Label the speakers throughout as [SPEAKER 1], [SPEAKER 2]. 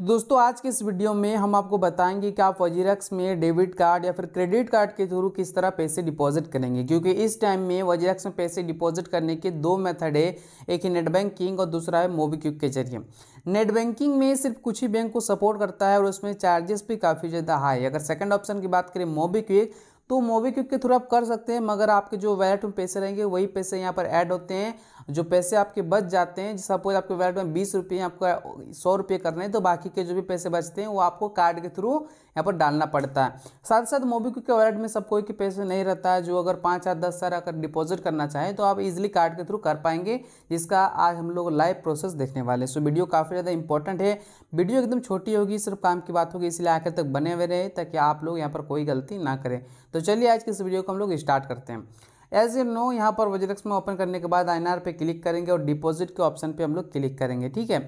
[SPEAKER 1] तो दोस्तों आज के इस वीडियो में हम आपको बताएंगे कि आप वजीरक्स में डेबिट कार्ड या फिर क्रेडिट कार्ड के थ्रू किस तरह पैसे डिपॉजिट करेंगे क्योंकि इस टाइम में वजीरक्स में पैसे डिपॉजिट करने के दो मेथड है एक ही नेट बैंकिंग और दूसरा है मोबीक्विक के जरिए नेट बैंकिंग में सिर्फ कुछ ही बैंक को सपोर्ट करता है और उसमें चार्जेस भी काफ़ी ज़्यादा हाई है अगर सेकेंड ऑप्शन की बात करें मोबीक्विक तो मोबीक्विक के थ्रू आप कर सकते हैं मगर आपके जो वैलेट में पैसे रहेंगे वही पैसे यहाँ पर ऐड होते हैं जो पैसे आपके बच जाते हैं सपोज आपके वैलेट में बीस रुपये आपका सौ रुपये करने हैं तो बाकी के जो भी पैसे बचते हैं वो आपको कार्ड के थ्रू यहाँ पर डालना पड़ता है साथ साथ मोबीक्विक के वैलेट में सब कोई के पैसे नहीं रहता है जो अगर पाँच हजार दस हज़ार अगर डिपॉजिट करना चाहें तो आप इजिली कार्ड के थ्रू कर पाएंगे जिसका आज हम लोग लाइव प्रोसेस देखने वाले सो वीडियो काफ़ी ज़्यादा इंपॉर्टेंट है वीडियो एकदम छोटी होगी सिर्फ काम की बात होगी इसलिए आखिर तक बने हुए रहे ताकि आप लोग यहाँ पर कोई गलती ना करें तो चलिए आज की इस वीडियो को हम लोग स्टार्ट करते हैं एज यू नो यहाँ पर वजरक्स में ओपन करने के बाद आई पे क्लिक करेंगे और डिपॉजिट के ऑप्शन पर हम लोग क्लिक करेंगे ठीक है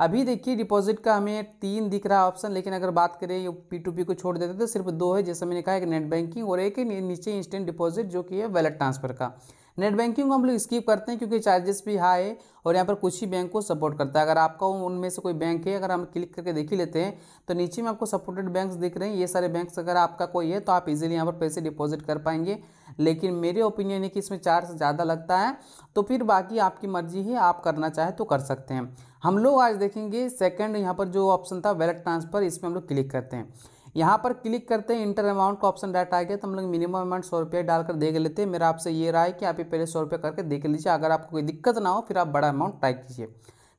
[SPEAKER 1] अभी देखिए डिपॉजिट का हमें तीन दिख रहा ऑप्शन लेकिन अगर बात करें ये पी टू पी को छोड़ देते तो सिर्फ दो है जैसे मैंने कहा एक नेट बैंकिंग और एक नीचे इंस्टेंट डिपॉजिट जो कि है वैलेट ट्रांसफर का नेट बैंकिंग को हम लोग स्किप करते हैं क्योंकि चार्जेस भी हाई है और यहाँ पर कुछ ही बैंक को सपोर्ट करता है अगर आपका उनमें से कोई बैंक है अगर हम क्लिक करके देख ही लेते हैं तो नीचे में आपको सपोर्टेड बैंक्स दिख रहे हैं ये सारे बैंक्स अगर आपका कोई है तो आप इजीली यहाँ पर पैसे डिपॉजिट कर पाएंगे लेकिन मेरे ओपिनियन है कि इसमें चार्ज ज़्यादा लगता है तो फिर बाकी आपकी मर्जी है आप करना चाहे तो कर सकते हैं हम लोग आज देखेंगे सेकंड यहाँ पर जो ऑप्शन था वैलेट ट्रांसफ़र इसमें हम लोग क्लिक करते हैं यहाँ पर क्लिक करते हैं इंटर अमाउंट का ऑप्शन डाटा आ गया तो हम लोग मिनिमम अमाउंट सौ रुपया डालकर देख लेते हैं मेरा आपसे ये रहा है कि आप ये पहले सौ रुपया करके देख लीजिए अगर आपको कोई दिक्कत ना हो फिर आप बड़ा अमाउंट ट्राई कीजिए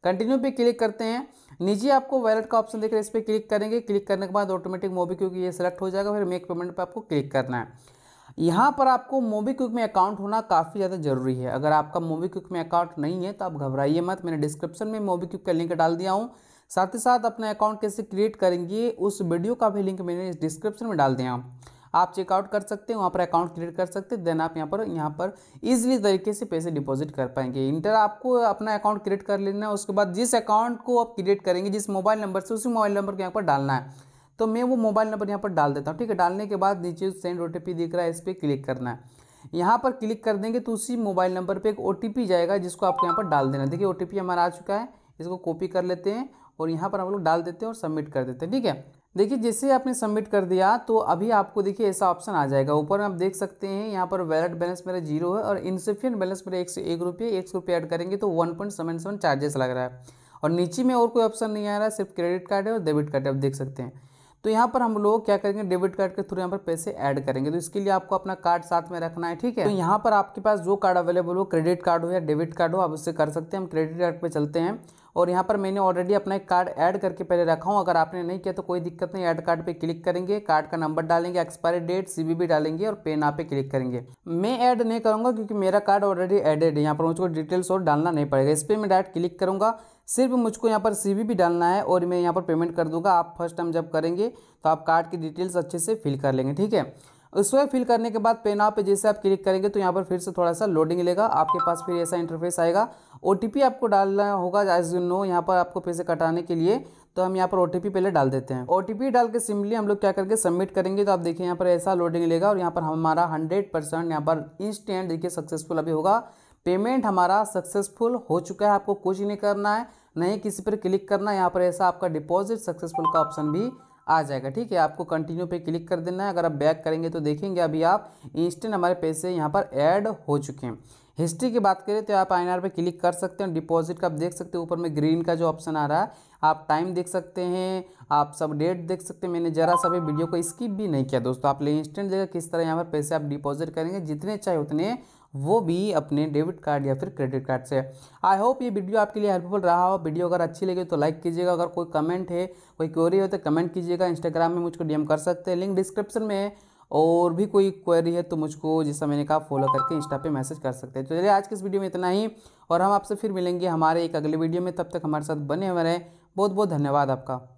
[SPEAKER 1] कंटिन्यू पे क्लिक करते हैं नीचे आपको वैलेट का ऑप्शन देख रहे हैं इस पर क्लिक करेंगे क्लिक करने के बाद ऑटोमेटिक मोबी क्योंकि ये सिलेक्ट हो जाएगा फिर मेक पेमेंट पर आपको क्लिक करना है यहाँ पर आपको मोबीक्विक में अकाउंट होना काफ़ी ज़्यादा ज़रूरी है अगर आपका मोबीक्विक में अकाउंट नहीं है तो आप घबराइए मत मैंने डिस्क्रिप्शन में मोबीक्विक का लिंक डाल दिया हूँ साथ ही साथ अपना अकाउंट कैसे क्रिएट करेंगे उस वीडियो का भी लिंक मैंने डिस्क्रिप्शन में डाल दिया हूँ आप चेकआउट कर सकते हैं वहाँ पर अकाउंट क्रिएट कर सकते हैं देन आप यहाँ पर यहाँ पर इजीली तरीके से पैसे डिपॉजिट कर पाएंगे इंटर आपको अपना अकाउंट क्रिएट कर लेना है उसके बाद जिस अकाउंट को आप क्रिएट करेंगे जिस मोबाइल नंबर से उसी मोबाइल नंबर को यहाँ पर डालना है तो मैं वो मोबाइल नंबर यहाँ पर डाल देता हूँ ठीक है डालने के बाद नीचे सेंड ओ दिख रहा है इस पर क्लिक करना है यहाँ पर क्लिक कर देंगे तो उसी मोबाइल नंबर पर एक ओ जाएगा जिसको आपको यहाँ पर डाल देना देखिए ओ हमारा आ चुका है इसको कॉपी कर लेते हैं और यहाँ पर हम लोग डाल देते हैं और सबमिट कर देते हैं ठीक है देखिए जैसे आपने सबमिट कर दिया तो अभी आपको देखिए ऐसा ऑप्शन आ जाएगा ऊपर में आप देख सकते हैं यहाँ पर वैलेट बैलेंस मेरा जीरो है और इनसफिशियंट बैलेंस मेरा एक सौ एक रुपये एक सौ रुपये ऐड करेंगे तो one point seven seven charges लग रहा है और नीचे में और कोई ऑप्शन नहीं आ रहा है सिर्फ क्रेडिट कार्ड है और डेबिट कार्ड है आप देख सकते हैं तो यहाँ पर हम लोग क्या करेंगे डेबिट कार्ड के थ्रू यहाँ पर पैसे ऐड करेंगे तो इसके लिए आपको अपना कार्ड साथ में रखना है ठीक है तो यहाँ पर आपके पास जो कार्ड अवेलेबल हो क्रेडिट कार्ड हो या डेबिट कार्ड हो आप उससे कर सकते हैं हम क्रेडिट कार्ड पर चलते हैं और यहाँ पर मैंने ऑलरेडी अपना एक कार्ड ऐड करके पहले रखा हूँ अगर आपने नहीं किया तो कोई दिक्कत नहीं ऐड कार्ड पे क्लिक करेंगे कार्ड का नंबर डालेंगे एक्सपायरी डेट सीबीबी डालेंगे और पे ना पे क्लिक करेंगे मैं ऐड नहीं करूँगा क्योंकि मेरा कार्ड ऑलरेडी एडेड है यहाँ पर मुझको डिटेल्स और डालना नहीं पड़ेगा इस पर मैं डायरेक्ट क्लिक करूँगा सिर्फ मुझको यहाँ पर सी भी डालना है और मैं यहाँ पर पेमेंट कर दूँगा आप फर्स्ट टाइम जब करेंगे तो आप कार्ड की डिटेल्स अच्छे से फिल कर लेंगे ठीक है स्वेप फिल करने के बाद पेन पे जैसे आप क्लिक करेंगे तो यहाँ पर फिर से थोड़ा सा लोडिंग लेगा आपके पास फिर ऐसा इंटरफेस आएगा ओ आपको डालना होगा एज यू नो यहाँ पर आपको पैसे कटाने के लिए तो हम यहाँ पर ओ पहले डाल देते हैं ओ डाल के सिम्पली हम लोग क्या करके सबमिट करेंगे तो आप देखिए यहाँ पर ऐसा लोडिंग लेगा और यहाँ पर हमारा हंड्रेड परसेंट यहाँ पर इंस्टेंट देखिए सक्सेसफुल अभी होगा पेमेंट हमारा सक्सेसफुल हो चुका है आपको कुछ नहीं करना है नहीं किसी पर क्लिक करना है यहाँ पर ऐसा आपका डिपॉजिट सक्सेसफुल का ऑप्शन भी आ जाएगा ठीक है आपको कंटिन्यू पे क्लिक कर देना है अगर आप बैक करेंगे तो देखेंगे अभी आप इंस्टेंट हमारे पैसे यहाँ पर ऐड हो चुके हैं हिस्ट्री की बात करें तो आप आई एन पे क्लिक कर सकते हैं डिपॉजिट का आप देख सकते हैं ऊपर में ग्रीन का जो ऑप्शन आ रहा है आप टाइम देख सकते हैं आप सब डेट देख सकते हैं मैंने जरा सा भी वीडियो को स्किप भी नहीं किया दोस्तों आप ले इंस्टेंट देखा किस तरह यहाँ पर पैसे आप डिपॉजिट करेंगे जितने चाहे उतने वो भी अपने डेबिट कार्ड या फिर क्रेडिट कार्ड से आई होप ये वीडियो आपके लिए हेल्पफुल रहा हो वीडियो अगर अच्छी लगी तो लाइक कीजिएगा अगर कोई कमेंट है कोई क्वेरी हो तो कमेंट कीजिएगा इंस्टाग्राम में मुझको डीएम कर सकते हैं लिंक डिस्क्रिप्शन में है और भी कोई क्वेरी है तो मुझको जैसा मैंने कहा फॉलो करके इंस्टा पे मैसेज कर सकते हैं तो चलिए आज के इस वीडियो में इतना ही और हम आपसे फिर मिलेंगे हमारे एक अगले वीडियो में तब तक हमारे साथ बने हुए रहें बहुत बहुत धन्यवाद आपका